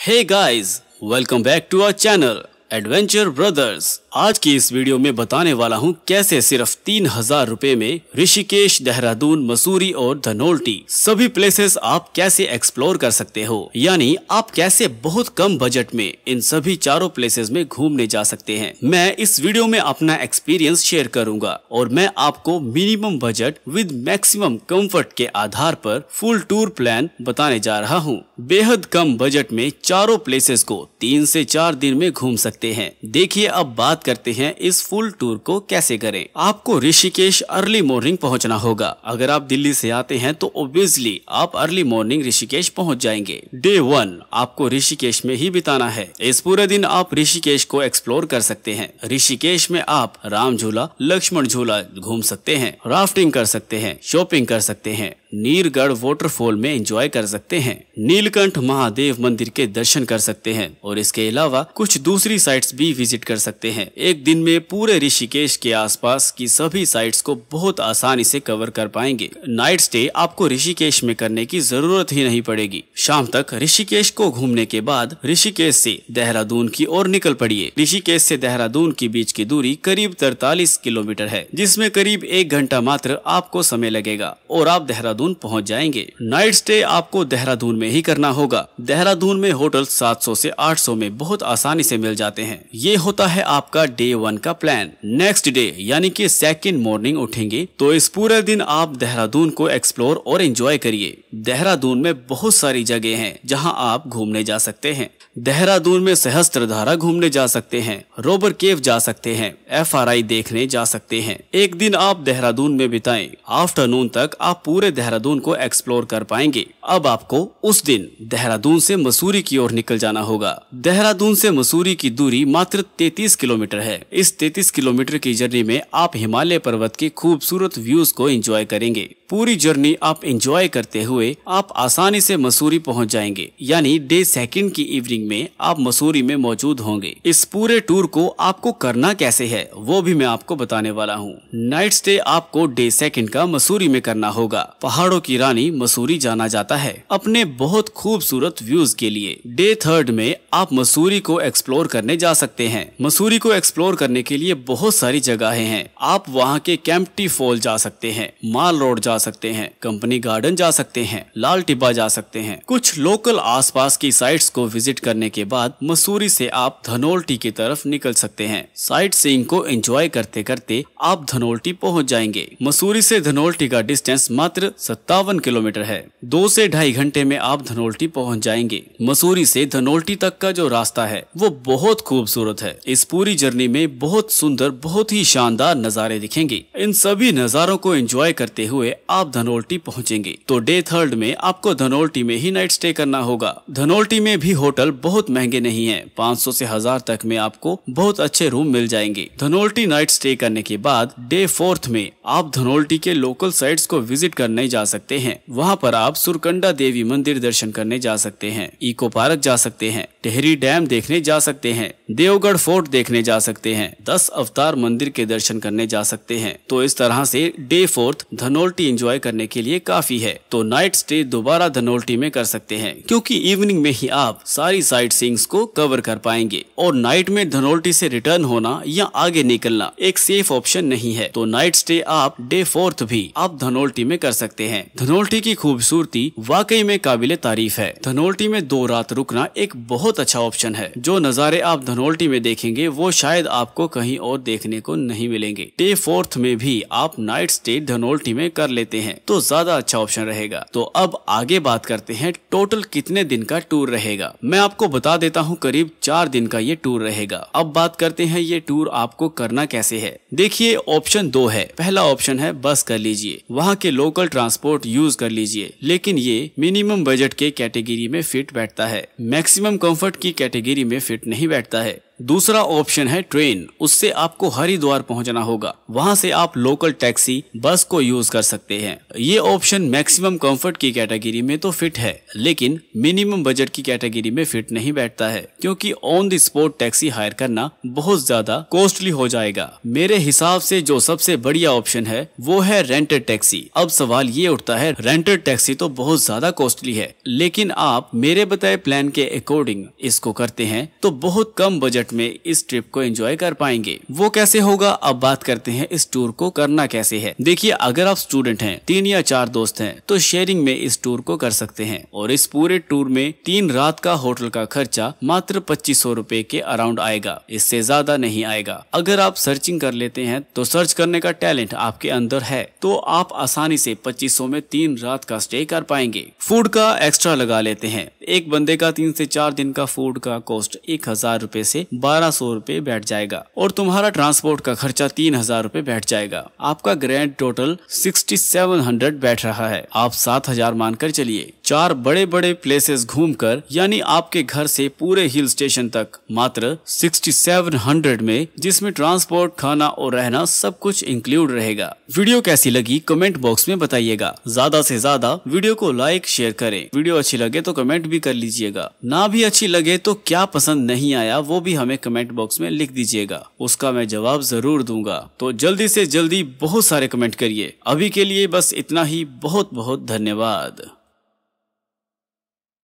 Hey guys, welcome back to our channel. Adventure brothers आज की इस वीडियो में बताने वाला हूँ कैसे सिर्फ तीन हजार रूपए में ऋषिकेश देहरादून मसूरी और धनोल्टी सभी प्लेसेस आप कैसे एक्सप्लोर कर सकते हो यानी आप कैसे बहुत कम बजट में इन सभी चारों प्लेसेस में घूमने जा सकते हैं मैं इस वीडियो में अपना एक्सपीरियंस शेयर करूंगा और मैं आपको minimum budget with maximum comfort के आधार आरोप फुल टूर प्लान बताने जा रहा हूँ बेहद कम बजट में चारों प्लेसेस को तीन ऐसी चार दिन में घूम सकते सकते हैं देखिए अब बात करते हैं इस फुल टूर को कैसे करें आपको ऋषिकेश अर्ली मॉर्निंग पहुंचना होगा अगर आप दिल्ली से आते हैं तो ओब्वियसली आप अर्ली मॉर्निंग ऋषिकेश पहुंच जाएंगे डे वन आपको ऋषिकेश में ही बिताना है इस पूरे दिन आप ऋषिकेश को एक्सप्लोर कर सकते हैं ऋषिकेश में आप राम झूला लक्ष्मण झूला घूम सकते हैं राफ्टिंग कर सकते हैं शॉपिंग कर सकते हैं नीरगढ़ वॉटरफॉल में एंजॉय कर सकते हैं नीलकंठ महादेव मंदिर के दर्शन कर सकते हैं और इसके अलावा कुछ दूसरी साइट्स भी विजिट कर सकते हैं एक दिन में पूरे ऋषिकेश के आसपास की सभी साइट्स को बहुत आसानी से कवर कर पाएंगे नाइट स्टे आपको ऋषिकेश में करने की जरूरत ही नहीं पड़ेगी शाम तक ऋषिकेश को घूमने के बाद ऋषिकेश ऐसी देहरादून की ओर निकल पड़िए ऋषिकेश ऐसी देहरादून के बीच की दूरी करीब तैतालीस किलोमीटर है जिसमे करीब एक घंटा मात्र आपको समय लगेगा और आप देहरादून देहरादून पहुंच जाएंगे नाइट स्टे आपको देहरादून में ही करना होगा देहरादून में होटल 700 से 800 में बहुत आसानी से मिल जाते हैं ये होता है आपका डे वन का प्लान नेक्स्ट डे यानी कि सेकेंड मॉर्निंग उठेंगे तो इस पूरे दिन आप देहरादून को एक्सप्लोर और एंजॉय करिए देहरादून में बहुत सारी जगह है जहाँ आप घूमने जा सकते हैं देहरादून में सहस्त्र धारा घूमने जा सकते हैं रोबर केव जा सकते हैं एफ देखने जा सकते हैं एक दिन आप देहरादून में बिताएं आफ्टरनून तक आप पूरे देहरादून देहरादून को एक्सप्लोर कर पाएंगे अब आपको उस दिन देहरादून से मसूरी की ओर निकल जाना होगा देहरादून से मसूरी की दूरी मात्र 33 किलोमीटर है इस 33 किलोमीटर की जर्नी में आप हिमालय पर्वत के खूबसूरत व्यूज को एंजॉय करेंगे पूरी जर्नी आप एंजॉय करते हुए आप आसानी से मसूरी पहुंच जाएंगे यानी डे सेकंड की इवनिंग में आप मसूरी में मौजूद होंगे इस पूरे टूर को आपको करना कैसे है वो भी मैं आपको बताने वाला हूँ नाइट स्टे आपको डे सेकंड का मसूरी में करना होगा पहाड़ों की रानी मसूरी जाना जाता है अपने बहुत खूबसूरत व्यूज के लिए डे थर्ड में आप मसूरी को एक्सप्लोर करने जा सकते हैं मसूरी को एक्सप्लोर करने के लिए बहुत सारी जगहें हैं आप वहाँ के कैंपटी फॉल जा सकते हैं माल रोड जा सकते हैं कंपनी गार्डन जा सकते हैं लाल टिब्बा जा सकते हैं कुछ लोकल आसपास की साइट्स को विजिट करने के बाद मसूरी से आप धनोल्टी की तरफ निकल सकते हैं साइट सीइंग को एंजॉय करते करते आप धनोल्टी पहुंच जाएंगे मसूरी से धनोल्टी का डिस्टेंस मात्र सत्तावन किलोमीटर है दो से ढाई घंटे में आप धनोल्टी पहुंच जाएंगे मसूरी से धनोल्टी तक का जो रास्ता है वो बहुत खूबसूरत है इस पूरी जर्नी में बहुत सुंदर बहुत ही शानदार नजारे दिखेंगे इन सभी नजारों को एंजॉय करते हुए आप धनोल्टी पहुंचेंगे तो डे थर्ड में आपको धनोल्टी में ही नाइट स्टे करना होगा धनोल्टी में भी होटल बहुत महंगे नहीं है 500 से हजार तक में आपको बहुत अच्छे रूम मिल जाएंगे धनोल्टी नाइट स्टे करने के बाद डे फोर्थ में आप धनोल्टी के लोकल साइट्स को विजिट करने जा सकते हैं वहाँ पर आप सुरकंडा देवी मंदिर दर्शन करने जा सकते हैं इको पार्क जा सकते हैं टेहरी डैम देखने जा सकते हैं देवगढ़ फोर्ट देखने जा सकते हैं दस अवतार मंदिर के दर्शन करने जा सकते हैं तो इस तरह से डे फोर्थ धनोल्टी एंजॉय करने के लिए काफी है तो नाइट स्टे दोबारा धनोल्टी में कर सकते हैं क्योंकि इवनिंग में ही आप सारी साइट सींग्स को कवर कर पाएंगे और नाइट में धनोल्टी से रिटर्न होना या आगे निकलना एक सेफ ऑप्शन नहीं है तो नाइट स्टे आप डे फोर्थ भी आप धनोल्टी में कर सकते हैं धनोल्टी की खूबसूरती वाकई में काबिल तारीफ है धनोल्टी में दो रात रुकना एक बहुत अच्छा ऑप्शन है जो नज़ारे आप धनोल्टी में देखेंगे वो शायद आपको कहीं और देखने को नहीं मिलेंगे डे फोर्थ में भी आप नाइट स्टे धनोल्टी में कर लेते लेते हैं तो ज्यादा अच्छा ऑप्शन रहेगा तो अब आगे बात करते हैं टोटल कितने दिन का टूर रहेगा मैं आपको बता देता हूँ करीब चार दिन का ये टूर रहेगा अब बात करते हैं ये टूर आपको करना कैसे है देखिए ऑप्शन दो है पहला ऑप्शन है बस कर लीजिए वहाँ के लोकल ट्रांसपोर्ट यूज कर लीजिए लेकिन ये मिनिमम बजट के कैटेगरी में फिट बैठता है मैक्सिमम कंफर्ट की कैटेगरी में फिट नहीं बैठता है दूसरा ऑप्शन है ट्रेन उससे आपको हरिद्वार पहुंचना होगा वहां से आप लोकल टैक्सी बस को यूज कर सकते हैं ये ऑप्शन मैक्सिमम कंफर्ट की कैटेगरी में तो फिट है लेकिन मिनिमम बजट की कैटेगरी में फिट नहीं बैठता है क्योंकि on the spot taxi hire करना बहुत ज्यादा कॉस्टली हो जाएगा मेरे हिसाब से जो सबसे बढ़िया ऑप्शन है वो है रेंटेड टैक्सी अब सवाल ये उठता है रेंटेड टैक्सी तो बहुत ज्यादा कॉस्टली है लेकिन आप मेरे बताए प्लान के अकॉर्डिंग इसको करते हैं तो बहुत कम बजट सूरत में इस ट्रिप को एंजॉय कर पाएंगे वो कैसे होगा अब बात करते हैं इस टूर को करना कैसे है देखिए अगर आप स्टूडेंट हैं तीन या चार दोस्त हैं तो शेयरिंग में इस टूर को कर सकते हैं और इस पूरे टूर में तीन रात का होटल का खर्चा मात्र पच्चीस सौ के अराउंड आएगा इससे ज्यादा नहीं आएगा अगर आप सर्चिंग कर लेते हैं तो सर्च करने का टैलेंट आपके अंदर है तो आप आसानी से सौ में तीन रात का स्टे कर पाएंगे फूड का एक्स्ट्रा लगा लेते हैं एक बंदे का तीन से चार दिन का फूड का कॉस्ट एक हजार रूपए ऐसी बारह सौ रूपए बैठ जाएगा और तुम्हारा ट्रांसपोर्ट का खर्चा तीन हजार रूपए बैठ जाएगा आपका grand total sixty seven hundred बैठ रहा है आप सात हजार मानकर चलिए चार बड़े बड़े प्लेसेस घूमकर यानी आपके घर से पूरे हिल स्टेशन तक मात्र 6700 में जिसमें ट्रांसपोर्ट खाना और रहना सब कुछ इंक्लूड रहेगा वीडियो कैसी लगी कमेंट बॉक्स में बताइएगा ज्यादा से ज्यादा वीडियो को लाइक शेयर करें वीडियो अच्छी लगे तो कमेंट भी कर लीजिएगा ना भी अच्छी लगे तो क्या पसंद नहीं आया वो भी हमें कमेंट बॉक्स में लिख दीजिएगा उसका मैं जवाब जरूर दूंगा तो जल्दी से जल्दी बहुत सारे कमेंट करिए अभी के लिए बस इतना ही बहुत बहुत धन्यवाद